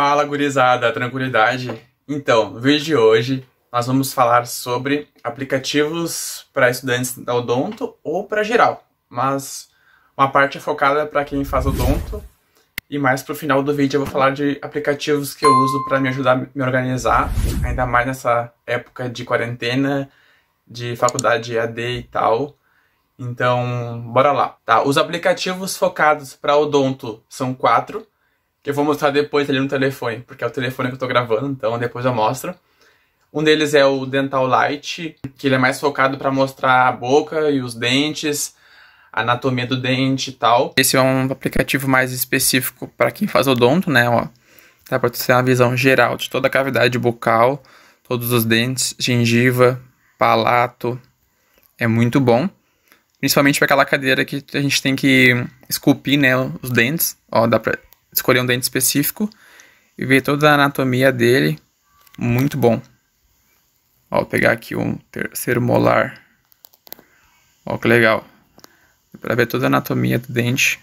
Fala gurizada, tranquilidade? Então, no vídeo de hoje nós vamos falar sobre aplicativos para estudantes da Odonto ou para geral, mas uma parte é focada para quem faz Odonto e mais para o final do vídeo eu vou falar de aplicativos que eu uso para me ajudar a me organizar, ainda mais nessa época de quarentena, de faculdade AD e tal. Então, bora lá. Tá, os aplicativos focados para Odonto são quatro que eu vou mostrar depois ali no telefone, porque é o telefone que eu tô gravando, então depois eu mostro. Um deles é o Dental Light, que ele é mais focado para mostrar a boca e os dentes, a anatomia do dente e tal. Esse é um aplicativo mais específico para quem faz odonto, né, ó. dá para ter uma visão geral de toda a cavidade bucal, todos os dentes, gengiva, palato. É muito bom. Principalmente para aquela cadeira que a gente tem que esculpir, né, os dentes. Ó, dá para escolher um dente específico e ver toda a anatomia dele. Muito bom. Ó, vou pegar aqui um terceiro molar. Ó, que legal. Para ver toda a anatomia do dente.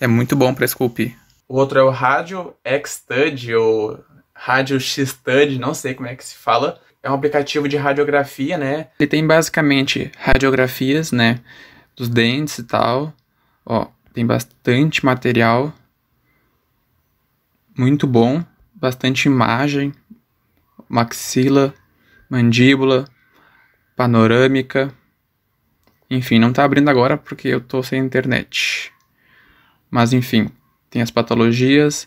É muito bom para esculpir. O outro é o Rádio x ou Rádio x não sei como é que se fala. É um aplicativo de radiografia, né? Ele tem basicamente radiografias, né? Dos dentes e tal. Ó, tem bastante material muito bom, bastante imagem, maxila, mandíbula, panorâmica. Enfim, não está abrindo agora porque eu estou sem internet. Mas enfim, tem as patologias,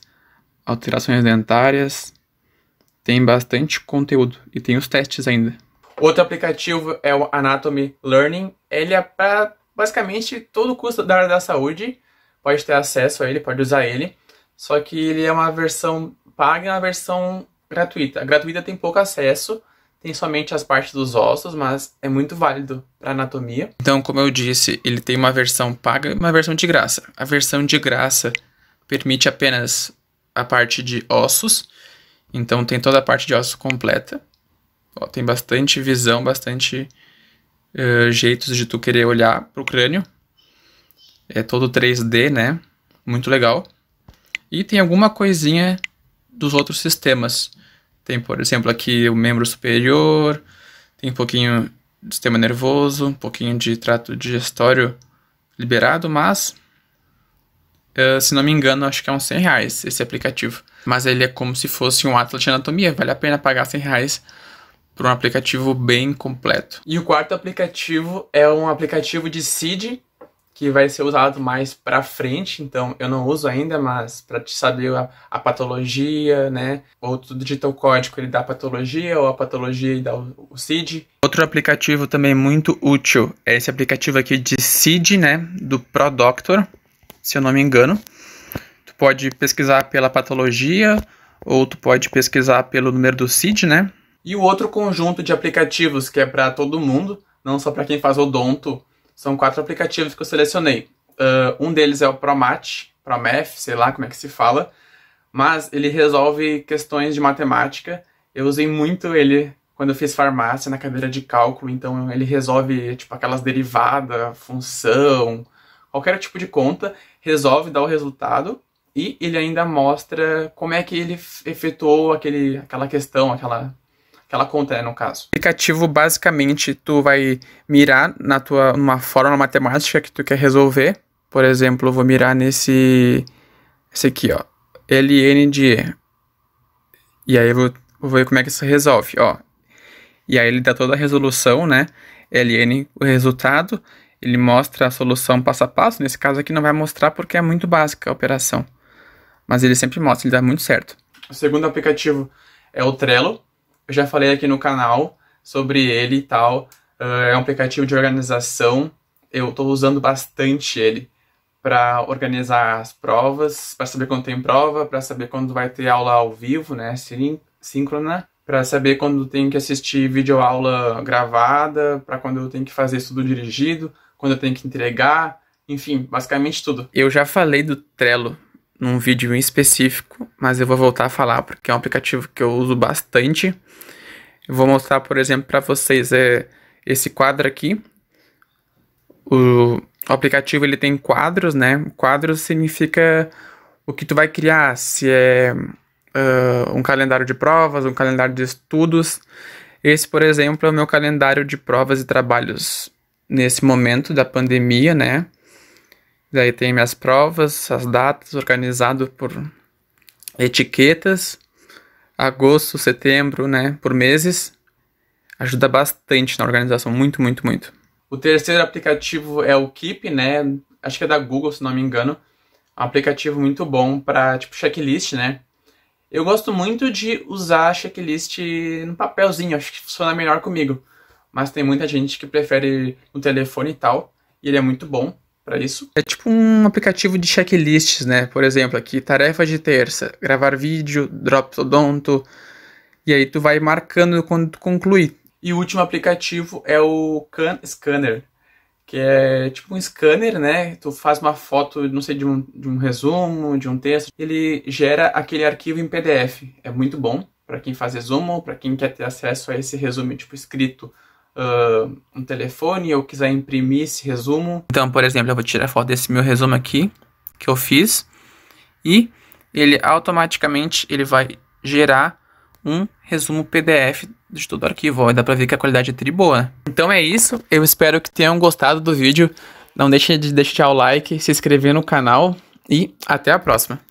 alterações dentárias, tem bastante conteúdo e tem os testes ainda. Outro aplicativo é o Anatomy Learning. Ele é para basicamente todo o curso da área da saúde, pode ter acesso a ele, pode usar ele. Só que ele é uma versão paga e uma versão gratuita. A gratuita tem pouco acesso, tem somente as partes dos ossos, mas é muito válido para anatomia. Então, como eu disse, ele tem uma versão paga e uma versão de graça. A versão de graça permite apenas a parte de ossos, então tem toda a parte de ossos completa. Ó, tem bastante visão, bastante uh, jeitos de tu querer olhar pro crânio. É todo 3D, né? Muito legal. E tem alguma coisinha dos outros sistemas. Tem, por exemplo, aqui o membro superior, tem um pouquinho de sistema nervoso, um pouquinho de trato digestório liberado, mas Uh, se não me engano, acho que é uns 100 reais esse aplicativo. Mas ele é como se fosse um atlas de anatomia, vale a pena pagar 100 reais por um aplicativo bem completo. E o quarto aplicativo é um aplicativo de CID, que vai ser usado mais para frente, então eu não uso ainda, mas para te saber a, a, patologia, né? Ou tu digita o código, ele dá a patologia, ou a patologia e dá o, o CID. Outro aplicativo também muito útil é esse aplicativo aqui de CID, né? Do ProDoctor, se eu não me engano. Tu pode pesquisar pela patologia, ou tu pode pesquisar pelo número do CID, né? E o outro conjunto de aplicativos que é para todo mundo, não só para quem faz odonto, são quatro aplicativos que eu selecionei. Uh, um deles é o Promat, Promef, sei lá como é que se fala, mas ele resolve questões de matemática. Eu usei muito ele quando eu fiz farmácia na cadeira de cálculo, então ele resolve tipo aquelas derivadas, função, qualquer tipo de conta, resolve dá o resultado e ele ainda mostra como é que ele efetuou aquele, aquela questão, aquela que ela conta, né, no caso. O aplicativo, basicamente, tu vai mirar na tua, numa fórmula matemática que tu quer resolver. Por exemplo, eu vou mirar nesse. Esse aqui, ó. LN de E. E aí eu vou, vou ver como é que isso resolve, ó. E aí ele dá toda a resolução, né? LN, o resultado. Ele mostra a solução passo a passo. Nesse caso aqui não vai mostrar porque é muito básica a operação. Mas ele sempre mostra, ele dá muito certo. O segundo aplicativo é o Trello, eu já falei aqui no canal sobre ele e tal. Uh, é um aplicativo de organização. Eu estou usando bastante ele para organizar as provas, para saber quando tem prova, para saber quando vai ter aula ao vivo, né, síncrona, para saber quando tem que assistir vídeo aula gravada, para quando eu tenho que fazer estudo dirigido, quando eu tenho que entregar, enfim, basicamente tudo. Eu já falei do Trello num vídeo em específico, mas eu vou voltar a falar porque é um aplicativo que eu uso bastante. Eu vou mostrar, por exemplo, para vocês é, esse quadro aqui. O, o aplicativo ele tem quadros, né? Quadros significa o que tu vai criar, se é uh, um calendário de provas, um calendário de estudos. Esse, por exemplo, é o meu calendário de provas e trabalhos nesse momento da pandemia, né? Daí tem minhas provas, as datas, organizado por etiquetas, agosto, setembro, né, por meses, ajuda bastante na organização, muito, muito, muito. O terceiro aplicativo é o Keep, né? Acho que é da Google, se não me engano. É um aplicativo muito bom para tipo checklist, né? Eu gosto muito de usar checklist no papelzinho, acho que funciona melhor comigo. Mas tem muita gente que prefere no telefone e tal, e ele é muito bom para isso. É tipo um aplicativo de checklists, né? Por exemplo, aqui, tarefa de terça, gravar vídeo, dropsodonto, e aí tu vai marcando quando tu conclui. E o último aplicativo é o Can Scanner, que é tipo um scanner, né? Tu faz uma foto, não sei, de um, de um resumo, de um texto, ele gera aquele arquivo em PDF. É muito bom para quem faz resumo, para quem quer ter acesso a esse resumo tipo escrito uh, um telefone e eu quiser imprimir esse resumo. Então, por exemplo, eu vou tirar foto desse meu resumo aqui que eu fiz e ele automaticamente ele vai gerar um resumo PDF de todo o arquivo. Ó, dá para ver que a qualidade é tri boa. Então é isso. Eu espero que tenham gostado do vídeo. Não deixe de deixar o like, se inscrever no canal e até a próxima.